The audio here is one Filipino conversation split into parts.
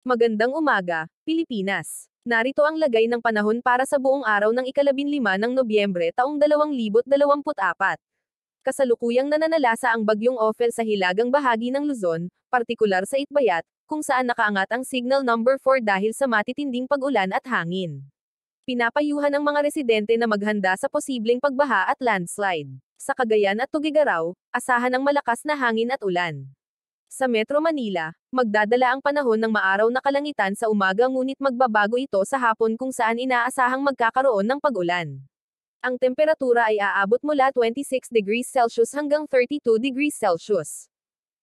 Magandang umaga, Pilipinas. Narito ang lagay ng panahon para sa buong araw ng ikalabin lima ng Nobyembre taong 2024. Kasalukuyang nananalasa ang bagyong Ophel sa hilagang bahagi ng Luzon, partikular sa Itbayat, kung saan nakaangat ang signal number 4 dahil sa matitinding pag-ulan at hangin. Pinapayuhan ang mga residente na maghanda sa posibleng pagbaha at landslide. Sa Cagayan at Tugigaraw, asahan ang malakas na hangin at ulan. Sa Metro Manila, Magdadala ang panahon ng maaraw na kalangitan sa umaga ngunit magbabago ito sa hapon kung saan inaasahang magkakaroon ng pag-ulan. Ang temperatura ay aabot mula 26 degrees Celsius hanggang 32 degrees Celsius.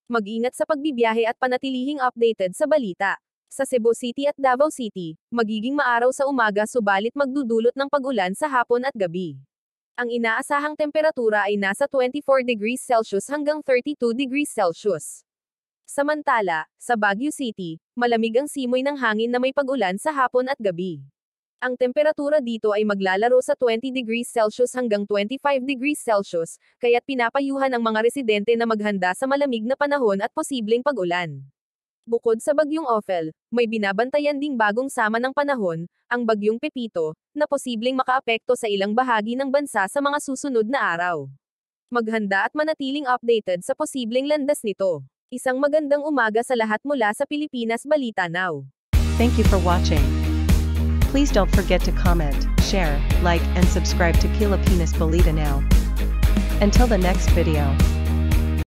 Mag-ingat sa pagbibiyahe at panatilihing updated sa balita. Sa Cebu City at Davao City, magiging maaraw sa umaga subalit magdudulot ng pag-ulan sa hapon at gabi. Ang inaasahang temperatura ay nasa 24 degrees Celsius hanggang 32 degrees Celsius. Samantala, sa Baguio City, malamig ang simoy ng hangin na may pag-ulan sa hapon at gabi. Ang temperatura dito ay maglalaro sa 20 degrees Celsius hanggang 25 degrees Celsius, kaya't pinapayuhan ang mga residente na maghanda sa malamig na panahon at posibleng pag-ulan. Bukod sa bagyong Ophel, may binabantayan ding bagong sama ng panahon, ang bagyong Pepito, na posibleng makaapekto sa ilang bahagi ng bansa sa mga susunod na araw. Maghanda at manatiling updated sa posibleng landas nito. Isang magandang umaga sa lahat mula sa Pilipinas Balita Now. Thank you for watching. Please don't forget to comment, share, like, and subscribe to Pilipinas Balita Now. Until the next video.